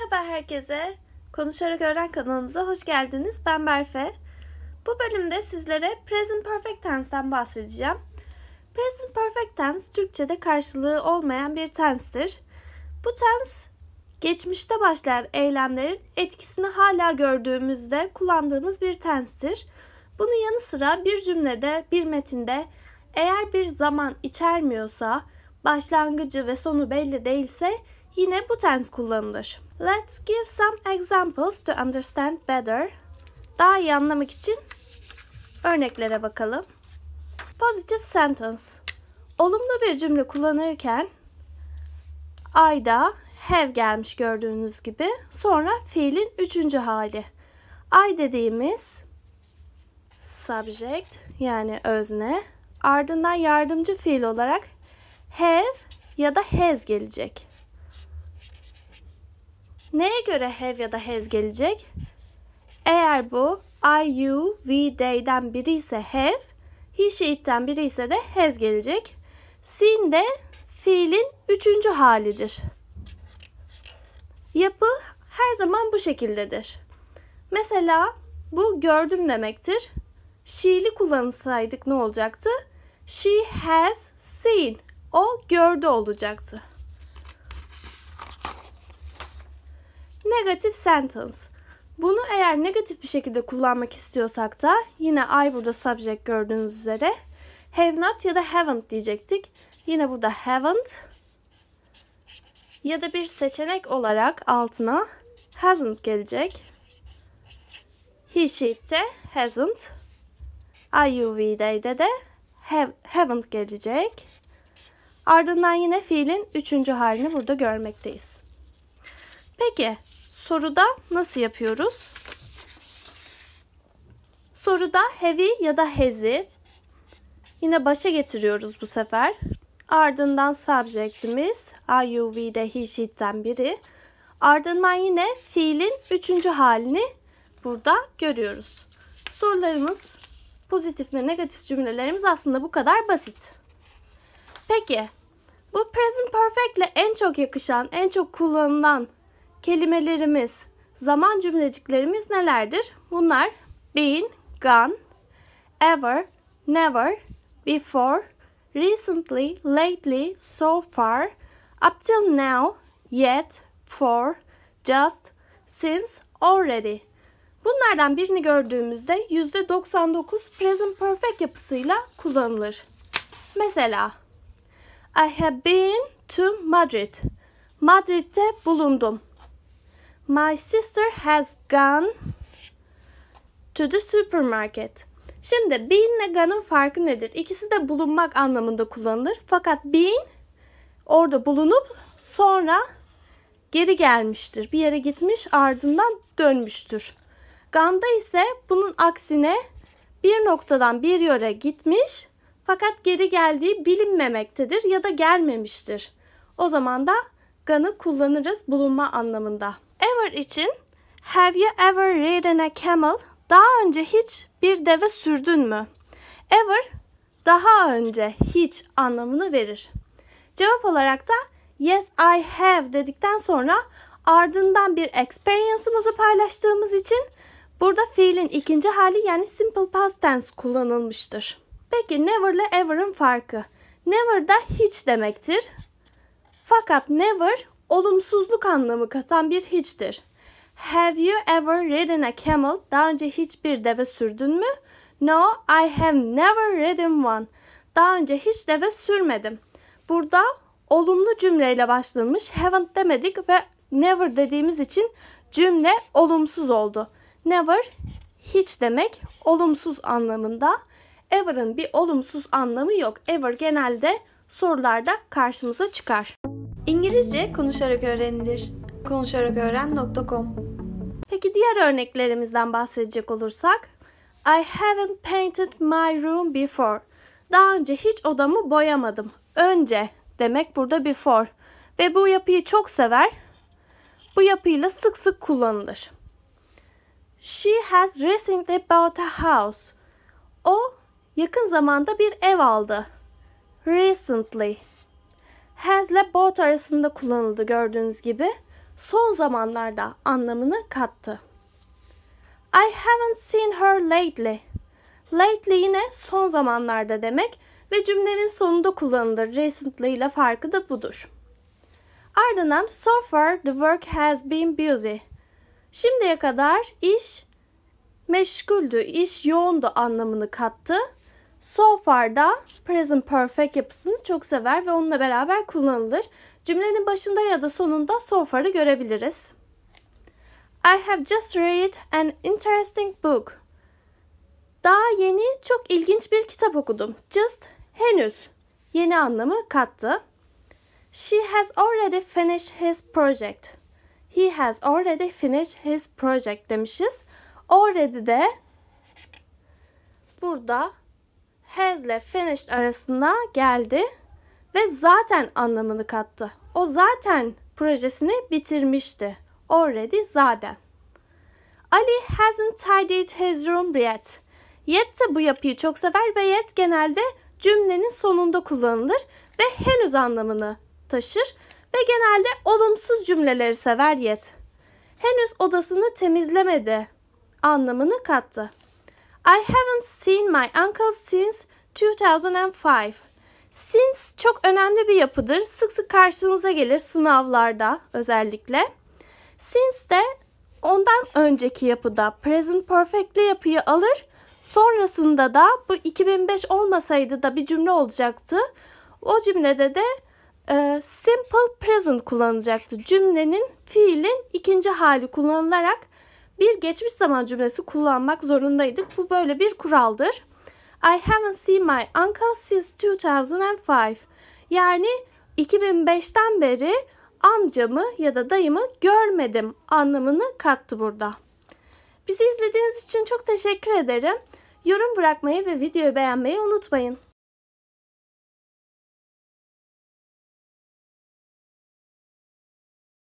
Merhaba herkese. Konuşarak Öğren kanalımıza hoş geldiniz. Ben Berfe. Bu bölümde sizlere Present Perfect Tense'den bahsedeceğim. Present Perfect Tense Türkçe'de karşılığı olmayan bir tenstir. Bu tens geçmişte başlayan eylemlerin etkisini hala gördüğümüzde kullandığımız bir tenstir. Bunun yanı sıra bir cümlede, bir metinde eğer bir zaman içermiyorsa, başlangıcı ve sonu belli değilse yine bu tens kullanılır. Let's give some examples to understand better. Daha iyi anlamak için örneklere bakalım. Positive sentence. Olumlu bir cümle kullanırken Ayda have gelmiş gördüğünüz gibi. Sonra fiilin üçüncü hali. I dediğimiz subject yani özne. Ardından yardımcı fiil olarak have ya da has gelecek. Neye göre have ya da has gelecek? Eğer bu I, you, we, they'den biri ise have, he, she, biri ise de has gelecek. Seen de fiilin üçüncü halidir. Yapı her zaman bu şekildedir. Mesela bu gördüm demektir. She'li kullansaydık ne olacaktı? She has seen. O gördü olacaktı. Negatif sentence. Bunu eğer negatif bir şekilde kullanmak istiyorsak da yine I burada subject gördüğünüz üzere have not ya da haven't diyecektik. Yine burada haven't ya da bir seçenek olarak altına hasn't gelecek. He she'de hasn't. IUV'de de have, haven't gelecek. Ardından yine fiilin üçüncü halini burada görmekteyiz. Peki soruda nasıl yapıyoruz? Soruda heavy ya da hezi yine başa getiriyoruz bu sefer. Ardından subject'imiz IUV'de he she'den biri. Ardından yine fiilin üçüncü halini burada görüyoruz. Sorularımız pozitif ve negatif cümlelerimiz aslında bu kadar basit. Peki bu present perfect ile en çok yakışan, en çok kullanılan kelimelerimiz, zaman cümleciklerimiz nelerdir? Bunlar been, gone, ever, never, before, recently, lately, so far, up till now, yet, for, just, since, already. Bunlardan birini gördüğümüzde %99 present perfect yapısıyla kullanılır. Mesela I have been to Madrid. Madrid'de bulundum. My sister has gone to the supermarket. Şimdi being ile gone'ın farkı nedir? İkisi de bulunmak anlamında kullanılır. Fakat being orada bulunup sonra geri gelmiştir. Bir yere gitmiş ardından dönmüştür. Gone'da ise bunun aksine bir noktadan bir yere gitmiş fakat geri geldiği bilinmemektedir ya da gelmemiştir. O zaman da ganı kullanırız bulunma anlamında ever için have you ever ridden a camel? Daha önce hiç bir deve sürdün mü? Ever daha önce hiç anlamını verir. Cevap olarak da yes I have dedikten sonra ardından bir experience'ımızı paylaştığımız için burada fiilin ikinci hali yani simple past tense kullanılmıştır. Peki never ile ever'ın farkı? Never da hiç demektir. Fakat never olumsuzluk anlamı katan bir hiçtir. Have you ever ridden a camel? Daha önce hiçbir deve sürdün mü? No, I have never ridden one. Daha önce hiç deve sürmedim. Burada olumlu cümleyle başlanmış. Haven't demedik ve never dediğimiz için cümle olumsuz oldu. Never hiç demek olumsuz anlamında. Ever'ın bir olumsuz anlamı yok. Ever genelde sorularda karşımıza çıkar. İngilizce konuşarak öğrenilir. konuşaraköğren.com Peki diğer örneklerimizden bahsedecek olursak I haven't painted my room before. Daha önce hiç odamı boyamadım. Önce demek burada before. Ve bu yapıyı çok sever. Bu yapıyla sık sık kullanılır. She has recently bought a house. O yakın zamanda bir ev aldı. Recently has ile bought arasında kullanıldı gördüğünüz gibi. Son zamanlarda anlamını kattı. I haven't seen her lately. Lately yine son zamanlarda demek ve cümlenin sonunda kullanılır. Recently ile farkı da budur. Ardından so far the work has been busy. Şimdiye kadar iş meşguldü, iş yoğundu anlamını kattı. Sofar'da present perfect yapısını çok sever ve onunla beraber kullanılır. Cümlenin başında ya da sonunda so far'ı görebiliriz. I have just read an interesting book. Daha yeni çok ilginç bir kitap okudum. Just henüz yeni anlamı kattı. She has already finished his project. He has already finished his project demişiz. Already de burada has ile finished arasında geldi ve zaten anlamını kattı. O zaten projesini bitirmişti. Already zaten. Ali hasn't tidied his room yet. Yet de bu yapıyı çok sever ve yet genelde cümlenin sonunda kullanılır ve henüz anlamını taşır ve genelde olumsuz cümleleri sever yet. Henüz odasını temizlemedi anlamını kattı. I haven't seen my uncle since 2005. Since çok önemli bir yapıdır. Sık sık karşınıza gelir sınavlarda özellikle. Since de ondan önceki yapıda present perfect'li yapıyı alır. Sonrasında da bu 2005 olmasaydı da bir cümle olacaktı. O cümlede de e, simple present kullanacaktı. Cümlenin fiilin ikinci hali kullanılarak bir geçmiş zaman cümlesi kullanmak zorundaydık. Bu böyle bir kuraldır. I haven't seen my uncle since 2005. Yani 2005'ten beri amcamı ya da dayımı görmedim anlamını kattı burada. Bizi izlediğiniz için çok teşekkür ederim. Yorum bırakmayı ve videoyu beğenmeyi unutmayın.